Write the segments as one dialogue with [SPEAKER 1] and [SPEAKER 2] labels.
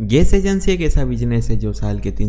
[SPEAKER 1] gas agency एक ऐसा business है जो साल के तीन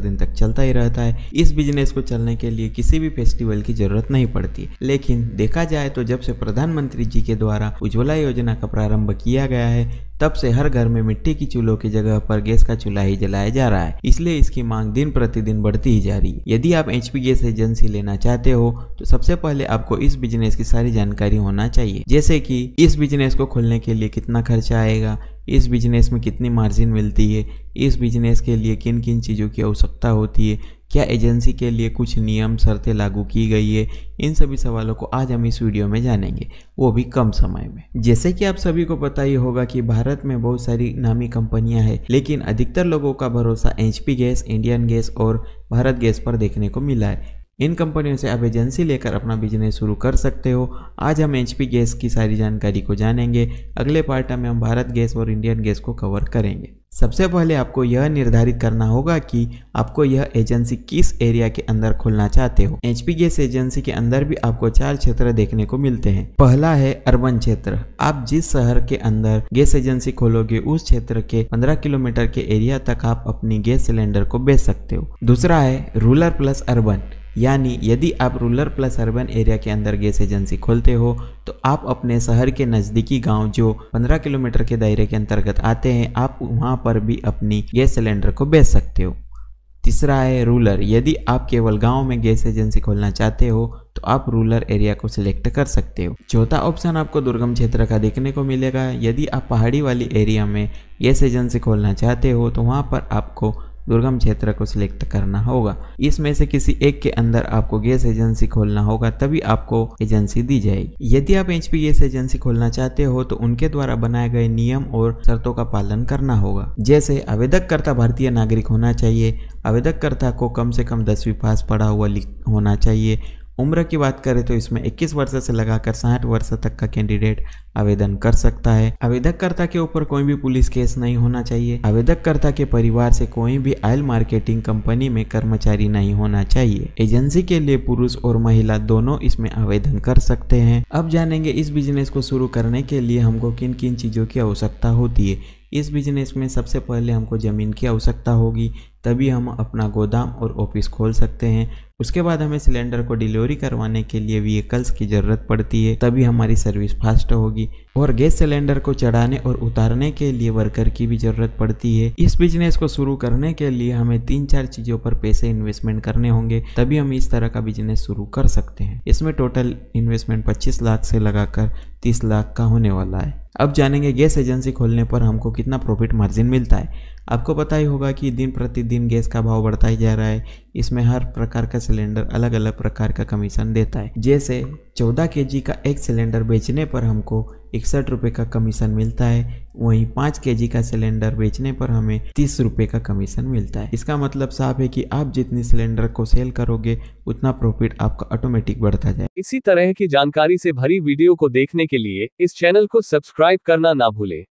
[SPEAKER 1] दिन तक चलता ही रहता है इस बिजनेस को चलने के लिए किसी भी फेस्टिवल की जरूरत नहीं पड़ती लेकिन देखा जाए तो जब से प्रधानमंत्री जी के द्वारा उज्ज्वला योजना का प्रारंभ किया गया है तब से हर घर में मिट्टी की चूल्हों की जगह पर गैस का चूल्हा ही जलाया जा रहा है इसलिए इसकी मांग दिन प्रतिदिन बढ़ती ही जा रही है यदि आप एच गैस एजेंसी लेना चाहते हो तो सबसे पहले आपको इस बिजनेस की सारी जानकारी होना चाहिए जैसे कि इस बिजनेस को खोलने के लिए कितना खर्चा आएगा इस बिजनेस में कितनी मार्जिन मिलती है इस बिजनेस के लिए किन किन चीज़ों की आवश्यकता होती है क्या एजेंसी के लिए कुछ नियम शर्तें लागू की गई है इन सभी सवालों को आज हम इस वीडियो में जानेंगे वो भी कम समय में जैसे कि आप सभी को पता ही होगा कि भारत में बहुत सारी नामी कंपनियां हैं लेकिन अधिकतर लोगों का भरोसा एच गैस इंडियन गैस और भारत गैस पर देखने को मिला है इन कंपनियों से आप एजेंसी लेकर अपना बिजनेस शुरू कर सकते हो आज हम एच गैस की सारी जानकारी को जानेंगे अगले पार्ट में हम भारत गैस और इंडियन गैस को कवर करेंगे सबसे पहले आपको यह निर्धारित करना होगा कि आपको यह एजेंसी किस एरिया के अंदर खोलना चाहते हो एच गैस एजेंसी के अंदर भी आपको चार क्षेत्र देखने को मिलते हैं पहला है अर्बन क्षेत्र आप जिस शहर के अंदर गैस एजेंसी खोलोगे उस क्षेत्र के 15 किलोमीटर के एरिया तक आप अपनी गैस सिलेंडर को बेच सकते हो दूसरा है रूरल प्लस अर्बन यानी यदि आप रूरल प्लस अर्बन एरिया के अंदर गैस एजेंसी खोलते हो तो आप अपने शहर के नज़दीकी गांव जो 15 किलोमीटर के दायरे के अंतर्गत आते हैं आप वहां पर भी अपनी गैस सिलेंडर को बेच सकते हो तीसरा है रूलर यदि आप केवल गांव में गैस एजेंसी खोलना चाहते हो तो आप रूलर एरिया को सिलेक्ट कर सकते हो चौथा ऑप्शन आपको दुर्गम क्षेत्र का देखने को मिलेगा यदि आप पहाड़ी वाली एरिया में गैस एजेंसी खोलना चाहते हो तो वहाँ पर आपको दुर्गम क्षेत्र को सिलेक्ट करना होगा इसमें से किसी एक के अंदर आपको गैस एजेंसी खोलना होगा तभी आपको एजेंसी दी जाएगी यदि आप एच पी गैस एजेंसी खोलना चाहते हो तो उनके द्वारा बनाए गए नियम और शर्तों का पालन करना होगा जैसे आवेदक करता भारतीय नागरिक होना चाहिए आवेदक करता को कम से कम दसवीं पास पढ़ा हुआ होना चाहिए उम्र की बात करें तो इसमें 21 वर्ष से लगाकर साठ वर्ष तक का कैंडिडेट आवेदन कर सकता है आवेदककर्ता के ऊपर कोई भी पुलिस केस नहीं होना चाहिए आवेदककर्ता के परिवार से कोई भी आयल मार्केटिंग कंपनी में कर्मचारी नहीं होना चाहिए एजेंसी के लिए पुरुष और महिला दोनों इसमें आवेदन कर सकते हैं अब जानेंगे इस बिजनेस को शुरू करने के लिए हमको किन किन चीजों की आवश्यकता होती है इस बिजनेस में सबसे पहले हमको ज़मीन की आवश्यकता होगी तभी हम अपना गोदाम और ऑफिस खोल सकते हैं उसके बाद हमें सिलेंडर को डिलीवरी करवाने के लिए व्हीकल्स की ज़रूरत पड़ती है तभी हमारी सर्विस फास्ट होगी और गैस सिलेंडर को चढ़ाने और उतारने के लिए वर्कर की भी ज़रूरत पड़ती है इस बिजनेस को शुरू करने के लिए हमें तीन चार चीज़ों पर पैसे इन्वेस्टमेंट करने होंगे तभी हम इस तरह का बिजनेस शुरू कर सकते हैं इसमें टोटल इन्वेस्टमेंट पच्चीस लाख से लगाकर तीस लाख का होने वाला है अब जानेंगे गैस एजेंसी खोलने पर हमको कितना प्रॉफिट मार्जिन मिलता है आपको पता ही होगा कि दिन प्रतिदिन गैस का भाव बढ़ता ही जा रहा है इसमें हर प्रकार का सिलेंडर अलग अलग प्रकार का कमीशन देता है जैसे 14 के का एक सिलेंडर बेचने पर हमको इकसठ रुपये का कमीशन मिलता है वहीं 5 के का सिलेंडर बेचने पर हमें तीस रुपये का कमीशन मिलता है इसका मतलब साफ है कि आप जितनी सिलेंडर को सेल करोगे उतना प्रॉफिट आपका ऑटोमेटिक बढ़ता जाए इसी तरह की जानकारी से भरी वीडियो को देखने के लिए इस चैनल को सब्सक्राइब करना ना भूले